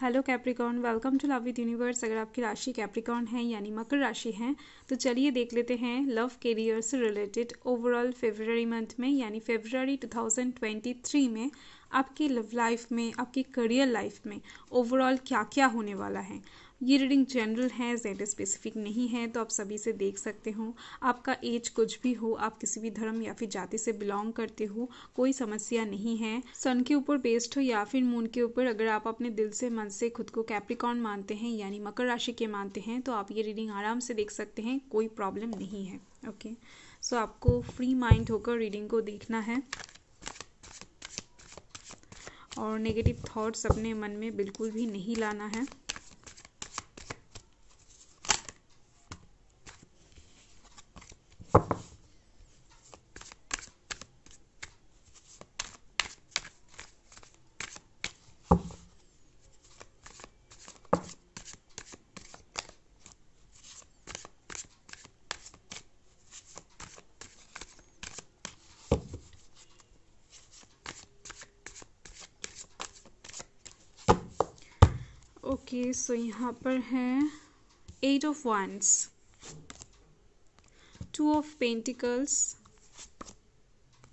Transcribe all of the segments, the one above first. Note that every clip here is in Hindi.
Hello Capricorn welcome to love with universe अगर आपकी राशि कैप्रिकॉन है यानी मकर राशि है तो चलिए देख लेते हैं लव करियर से रिलेटेड ओवरऑल फेबररी मंथ में यानी फेबररी 2023 में आपके लव लाइफ में आपकी करियर लाइफ में ओवरऑल क्या क्या होने वाला है ये रीडिंग जनरल है जेड स्पेसिफिक नहीं है तो आप सभी से देख सकते हो आपका एज कुछ भी हो आप किसी भी धर्म या फिर जाति से बिलोंग करते हो कोई समस्या नहीं है सन के ऊपर बेस्ड हो या फिर मून के ऊपर अगर आप अपने दिल से मन से खुद को कैप्रिकॉन मानते हैं यानी मकर राशि के मानते हैं तो आप ये रीडिंग आराम से देख सकते हैं कोई प्रॉब्लम नहीं है ओके सो so, आपको फ्री माइंड होकर रीडिंग को देखना है और नेगेटिव थॉट्स अपने मन में बिल्कुल भी नहीं लाना है देखिए सो यहाँ पर है eight of wands two of pentacles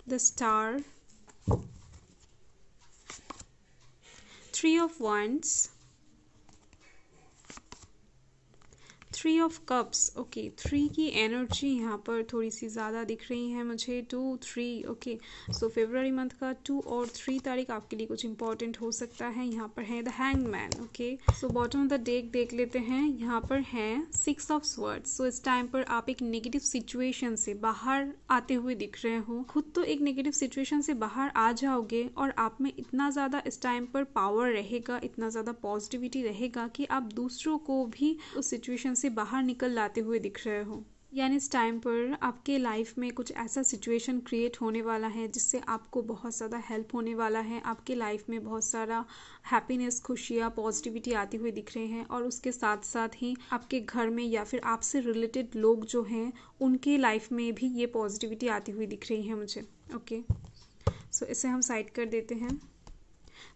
the star three of wands three of cups okay three की एनर्जी यहाँ पर थोड़ी सी ज़्यादा दिख रही है मुझे two three okay so February month का टू और थ्री तारीख आपके लिए कुछ इंपॉर्टेंट हो सकता है यहाँ पर है the man okay so bottom of the deck देख लेते हैं यहाँ पर है सिक्स ऑफ स्वर्ड्स सो इस टाइम पर आप एक नेगेटिव सिचुएशन से बाहर आते हुए दिख रहे हो खुद तो एक नेगेटिव सिचुएशन से बाहर आ जाओगे और आप में इतना ज़्यादा इस टाइम पर पावर रहेगा इतना ज़्यादा पॉजिटिविटी रहेगा कि आप दूसरों को भी उस सिचुएशन से बाहर निकल लाते हुए दिख रहे हो यानी इस टाइम पर आपके लाइफ में कुछ ऐसा सिचुएशन क्रिएट होने वाला है जिससे आपको बहुत ज़्यादा हेल्प होने वाला है आपके लाइफ में बहुत सारा हैप्पीनेस खुशियाँ पॉजिटिविटी आती हुई दिख रहे हैं और उसके साथ साथ ही आपके घर में या फिर आपसे रिलेटेड लोग जो हैं उनके लाइफ में भी ये पॉजिटिविटी आती हुई दिख रही है मुझे ओके सो so, इसे हम साइड कर देते हैं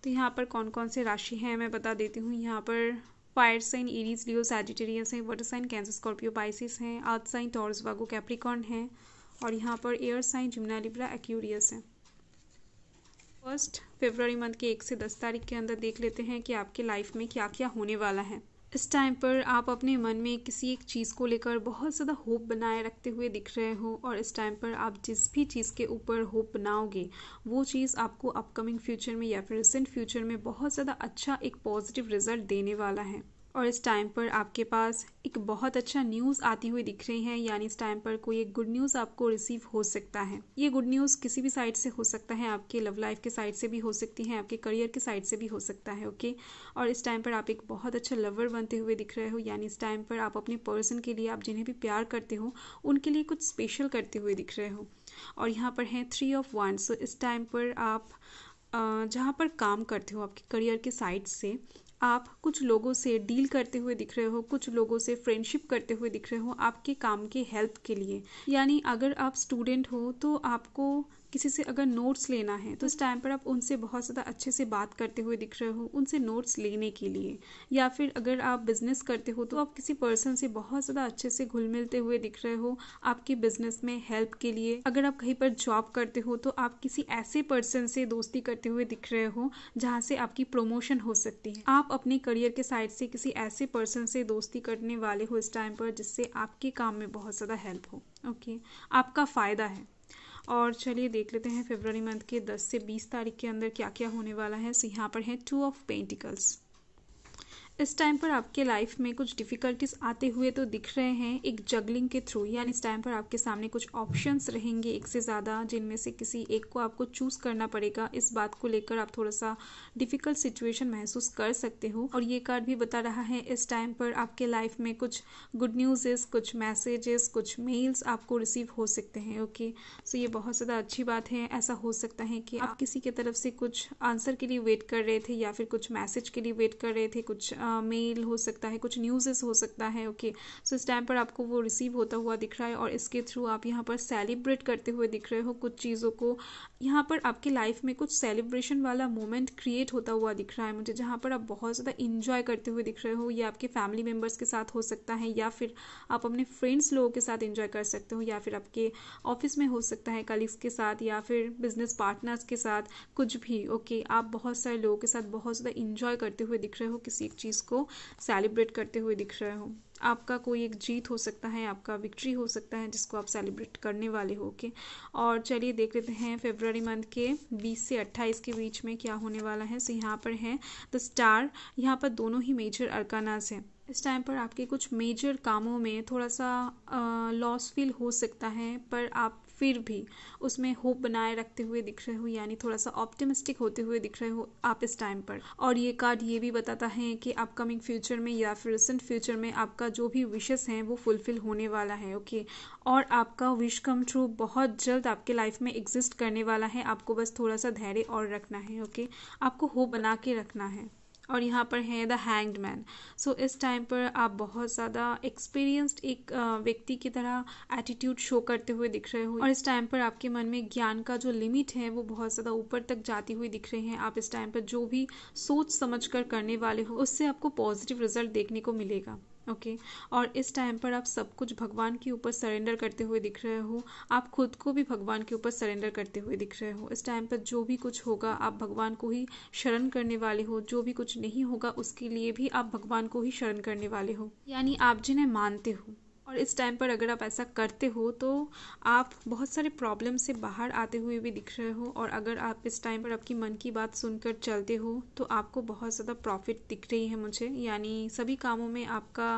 तो यहाँ पर कौन कौन से राशि हैं मैं बता देती हूँ यहाँ पर fire sign Aries Leo Sagittarius हैं water sign Cancer Scorpio Pisces हैं आर्थ साइन टॉर्स वागो कैप्रिकॉन हैं और यहाँ पर air sign Gemini Libra Libra Aquarius हैं फर्स्ट फेबररी मंथ के एक से दस तारीख के अंदर देख लेते हैं कि आपके लाइफ में क्या क्या होने वाला है इस टाइम पर आप अपने मन में किसी एक चीज़ को लेकर बहुत ज़्यादा होप बनाए रखते हुए दिख रहे हो और इस टाइम पर आप जिस भी चीज़ के ऊपर होप बनाओगे वो चीज़ आपको अपकमिंग फ्यूचर में या फिर रिसेंट फ्यूचर में बहुत ज़्यादा अच्छा एक पॉजिटिव रिजल्ट देने वाला है और इस टाइम पर आपके पास एक बहुत अच्छा न्यूज़ आती हुई दिख रही है यानी इस टाइम पर कोई एक गुड न्यूज़ आपको रिसीव हो सकता है ये गुड न्यूज़ किसी भी साइड से हो सकता है आपके लव लाइफ के साइड से भी हो सकती है आपके करियर के साइड से भी हो सकता है ओके और इस टाइम पर आप एक बहुत अच्छा लवर बनते हुए दिख रहे हो यानी इस टाइम पर आप अपने पर्सन के लिए आप जिन्हें भी प्यार करते हो उनके लिए कुछ स्पेशल करते हुए दिख रहे हो और यहाँ पर हैं थ्री ऑफ वन सो इस टाइम पर आप जहाँ पर काम करते हो आपके करियर के साइड से आप कुछ लोगों से डील करते हुए दिख रहे हो कुछ लोगों से फ्रेंडशिप करते हुए दिख रहे हो आपके काम के हेल्प के लिए यानी अगर आप स्टूडेंट हो तो आपको किसी से अगर नोट्स लेना है तो उस टाइम पर आप उनसे बहुत ज़्यादा अच्छे से बात करते हुए दिख रहे हो उनसे नोट्स लेने के लिए या फिर अगर आप बिज़नेस करते हो तो आप किसी पर्सन से बहुत ज़्यादा अच्छे से घुल मिलते हुए दिख रहे हो आपके बिज़नेस में हेल्प के लिए अगर आप कहीं पर जॉब करते हो तो आप किसी ऐसे पर्सन से दोस्ती करते हुए दिख रहे हो जहाँ से आपकी प्रमोशन हो सकती है आप अपने करियर के साइड से किसी ऐसे पर्सन से दोस्ती करने वाले हो इस टाइम पर जिससे आपके काम में बहुत ज़्यादा हेल्प हो ओके आपका फ़ायदा है और चलिए देख लेते हैं फेबररी मंथ के 10 से 20 तारीख के अंदर क्या क्या होने वाला है सो यहाँ पर है टू ऑफ पेंटिकल्स इस टाइम पर आपके लाइफ में कुछ डिफ़िकल्टीज आते हुए तो दिख रहे हैं एक जगलिंग के थ्रू यानी इस टाइम पर आपके सामने कुछ ऑप्शंस रहेंगे एक से ज़्यादा जिनमें से किसी एक को आपको चूज़ करना पड़ेगा इस बात को लेकर आप थोड़ा सा डिफ़िकल्ट सिचुएशन महसूस कर सकते हो और ये कार्ड भी बता रहा है इस टाइम पर आपके लाइफ में कुछ गुड न्यूज़ेस कुछ मैसेजेस कुछ मेल्स आपको रिसीव हो सकते हैं ओके सो ये बहुत ज़्यादा अच्छी बात है ऐसा हो सकता है कि आप किसी की तरफ से कुछ आंसर के लिए वेट कर रहे थे या फिर कुछ मैसेज के लिए वेट कर रहे थे कुछ मेल हो सकता है कुछ न्यूज़ेस हो सकता है ओके सो इस टाइम पर आपको वो रिसीव होता हुआ दिख रहा है और इसके थ्रू आप यहाँ पर सेलिब्रेट करते हुए दिख रहे हो कुछ चीज़ों को यहाँ पर आपकी लाइफ में कुछ सेलिब्रेशन वाला मोमेंट क्रिएट होता हुआ दिख रहा है मुझे जहाँ पर आप बहुत ज़्यादा इंजॉय करते हुए दिख रहे हो या आपके फैमिली मेम्बर्स के साथ हो सकता है या फिर आप अपने फ्रेंड्स लोगों के साथ इंजॉय कर सकते हो या फिर आपके ऑफिस में हो सकता है कलीग्स के साथ या फिर बिजनेस पार्टनर्स के साथ कुछ भी ओके आप बहुत सारे लोगों के साथ बहुत ज़्यादा इंजॉय करते हुए दिख रहे हो किसी एक चीज़ को सेलिब्रेट करते हुए दिख रहे हो आपका कोई एक जीत हो सकता है आपका विक्ट्री हो सकता है जिसको आप सेलिब्रेट करने वाले हो के और चलिए देख लेते हैं फेबररी मंथ के 20 से 28 के बीच में क्या होने वाला है सो यहाँ पर है द स्टार यहाँ पर दोनों ही मेजर अरकानाज हैं इस टाइम पर आपके कुछ मेजर कामों में थोड़ा सा लॉस फील हो सकता है पर आप फिर भी उसमें होप बनाए रखते हुए दिख रहे हो यानी थोड़ा सा ऑप्टिमिस्टिक होते हुए दिख रहे हो आप इस टाइम पर और ये कार्ड ये भी बताता है कि अपकमिंग फ्यूचर में या फिर रिसेंट फ्यूचर में आपका जो भी विशेस हैं वो फुलफिल होने वाला है ओके और आपका विश कम ट्रू बहुत जल्द आपके लाइफ में एग्जिस्ट करने वाला है आपको बस थोड़ा सा धैर्य और रखना है ओके आपको होप बना के रखना है और यहाँ पर हैं द हैंग्ड मैन सो इस टाइम पर आप बहुत ज़्यादा एक्सपीरियंस्ड एक व्यक्ति की तरह एटीट्यूड शो करते हुए दिख रहे हो और इस टाइम पर आपके मन में ज्ञान का जो लिमिट है वो बहुत ज़्यादा ऊपर तक जाती हुई दिख रहे हैं आप इस टाइम पर जो भी सोच समझ कर करने वाले हो उससे आपको पॉजिटिव रिजल्ट देखने को मिलेगा ओके okay. और इस टाइम पर आप सब कुछ भगवान के ऊपर सरेंडर करते हुए दिख रहे हो आप खुद को भी भगवान के ऊपर सरेंडर करते हुए दिख रहे हो इस टाइम पर जो भी कुछ होगा आप भगवान को ही शरण करने वाले हो जो भी कुछ नहीं होगा उसके लिए भी आप भगवान को ही शरण करने वाले हो यानी आप जिन्हें मानते हो और इस टाइम पर अगर आप ऐसा करते हो तो आप बहुत सारे प्रॉब्लम से बाहर आते हुए भी दिख रहे हो और अगर आप इस टाइम पर आपकी मन की बात सुनकर चलते हो तो आपको बहुत ज़्यादा प्रॉफिट दिख रही है मुझे यानी सभी कामों में आपका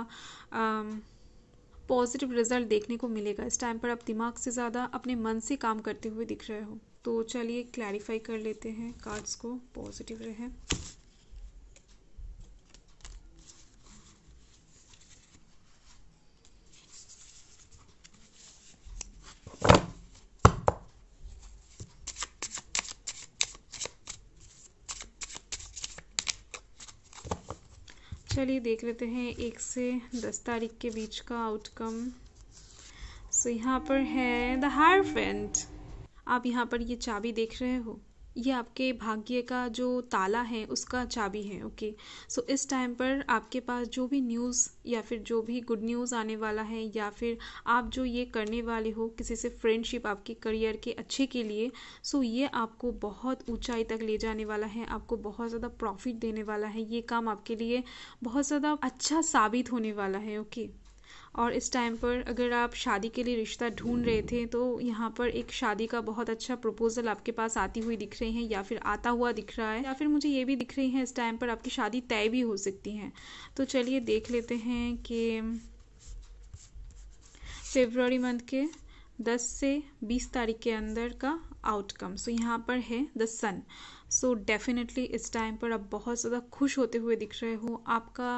पॉजिटिव रिजल्ट देखने को मिलेगा इस टाइम पर आप दिमाग से ज़्यादा अपने मन से काम करते हुए दिख रहे हो तो चलिए क्लैरिफाई कर लेते हैं कार्ड्स को पॉजिटिव रहे चलिए देख लेते हैं एक से दस तारीख के बीच का आउटकम सो so, यहाँ पर है द हार्फेंट आप यहाँ पर ये चाबी देख रहे हो ये आपके भाग्य का जो ताला है उसका चाबी है ओके सो इस टाइम पर आपके पास जो भी न्यूज़ या फिर जो भी गुड न्यूज़ आने वाला है या फिर आप जो ये करने वाले हो किसी से फ्रेंडशिप आपके करियर के अच्छे के लिए सो ये आपको बहुत ऊंचाई तक ले जाने वाला है आपको बहुत ज़्यादा प्रॉफिट देने वाला है ये काम आपके लिए बहुत ज़्यादा अच्छा साबित होने वाला है ओके okay? और इस टाइम पर अगर आप शादी के लिए रिश्ता ढूंढ रहे थे तो यहाँ पर एक शादी का बहुत अच्छा प्रपोजल आपके पास आती हुई दिख रही है या फिर आता हुआ दिख रहा है या फिर मुझे ये भी दिख रही है इस टाइम पर आपकी शादी तय भी हो सकती है तो चलिए देख लेते हैं कि फेब्रवरी मंथ के 10 से 20 तारीख के अंदर का आउटकम सो so, यहाँ पर है द सन सो डेफिनेटली इस टाइम पर आप बहुत ज़्यादा खुश होते हुए दिख रहे हो आपका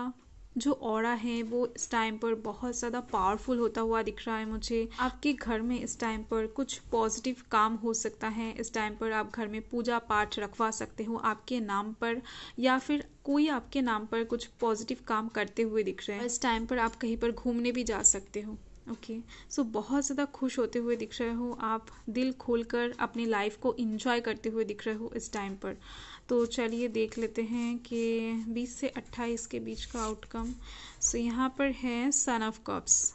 जो और है वो इस टाइम पर बहुत ज़्यादा पावरफुल होता हुआ दिख रहा है मुझे आपके घर में इस टाइम पर कुछ पॉजिटिव काम हो सकता है इस टाइम पर आप घर में पूजा पाठ रखवा सकते हो आपके नाम पर या फिर कोई आपके नाम पर कुछ पॉजिटिव काम करते हुए दिख रहे हैं इस टाइम पर आप कहीं पर घूमने भी जा सकते हो ओके okay. सो so, बहुत ज़्यादा खुश होते हुए दिख रहे हो आप दिल खोल कर अपनी लाइफ को इंजॉय करते हुए दिख रहे हो इस टाइम पर तो चलिए देख लेते हैं कि 20 से 28 के बीच का आउटकम सो so, यहाँ पर है सन ऑफ कप्स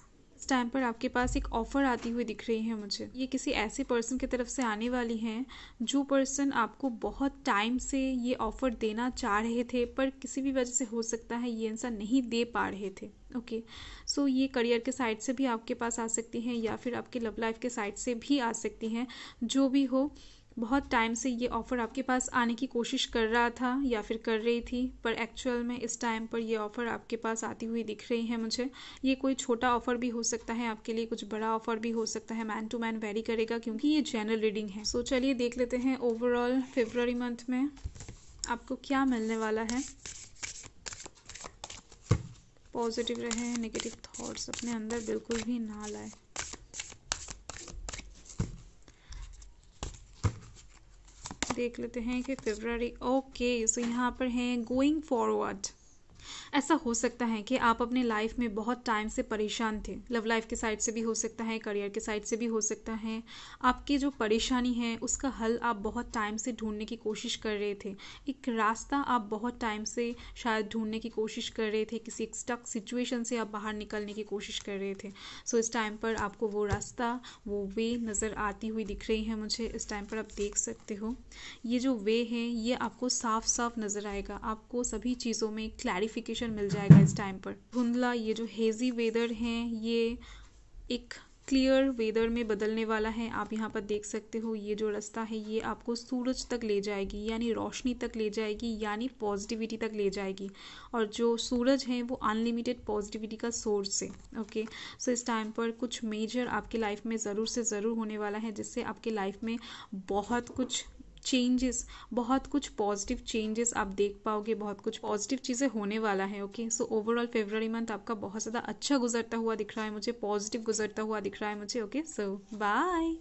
टाइम पर आपके पास एक ऑफ़र आती हुई दिख रही है मुझे ये किसी ऐसे पर्सन की तरफ से आने वाली हैं जो पर्सन आपको बहुत टाइम से ये ऑफ़र देना चाह रहे थे पर किसी भी वजह से हो सकता है ये इंसान नहीं दे पा रहे थे ओके okay. सो so, ये करियर के साइड से भी आपके पास आ सकती हैं या फिर आपके लव लाइफ के साइड से भी आ सकती हैं जो भी हो बहुत टाइम से ये ऑफ़र आपके पास आने की कोशिश कर रहा था या फिर कर रही थी पर एक्चुअल में इस टाइम पर ये ऑफ़र आपके पास आती हुई दिख रही है मुझे ये कोई छोटा ऑफ़र भी हो सकता है आपके लिए कुछ बड़ा ऑफ़र भी हो सकता है मैन टू मैन वेरी करेगा क्योंकि ये जनरल रीडिंग है सो so, चलिए देख लेते हैं ओवरऑल फेबररी मंथ में आपको क्या मिलने वाला है पॉजिटिव रहे नेगेटिव थाट्स अपने अंदर बिल्कुल भी ना लाए देख लेते हैं कि फेबररी ओके सो यहाँ पर है गोइंग फॉरवर्ड ऐसा हो सकता है कि आप अपने लाइफ में बहुत टाइम से परेशान थे लव लाइफ के साइड से भी हो सकता है करियर के साइड से भी हो सकता है आपकी जो परेशानी है उसका हल आप बहुत टाइम से ढूंढने की कोशिश कर रहे थे एक रास्ता आप बहुत टाइम से शायद ढूंढने की कोशिश कर रहे थे किसी एक स्टक सिचुएशन से आप बाहर निकलने की कोशिश कर रहे थे सो so, इस टाइम पर आपको वो रास्ता वो वे नज़र आती हुई दिख रही है मुझे इस टाइम पर आप देख सकते हो ये जो वे है ये आपको साफ साफ नज़र आएगा आपको सभी चीज़ों में क्लैरिफिकेशन सोल्यूशन मिल जाएगा इस टाइम पर धुंधला ये जो हेजी वेदर हैं ये एक क्लियर वेदर में बदलने वाला है आप यहाँ पर देख सकते हो ये जो रास्ता है ये आपको सूरज तक ले जाएगी यानी रोशनी तक ले जाएगी यानी पॉजिटिविटी तक ले जाएगी और जो सूरज है वो अनलिमिटेड पॉजिटिविटी का सोर्स है ओके सो इस टाइम पर कुछ मेजर आपके लाइफ में ज़रूर से ज़रूर होने वाला है जिससे आपके लाइफ में बहुत कुछ चेंजेस बहुत कुछ पॉजिटिव चेंजेस आप देख पाओगे बहुत कुछ पॉजिटिव चीज़ें होने वाला है okay so overall February month आपका बहुत ज़्यादा अच्छा गुजरता हुआ दिख रहा है मुझे पॉजिटिव गुजरता हुआ दिख रहा है मुझे ओके सो बाय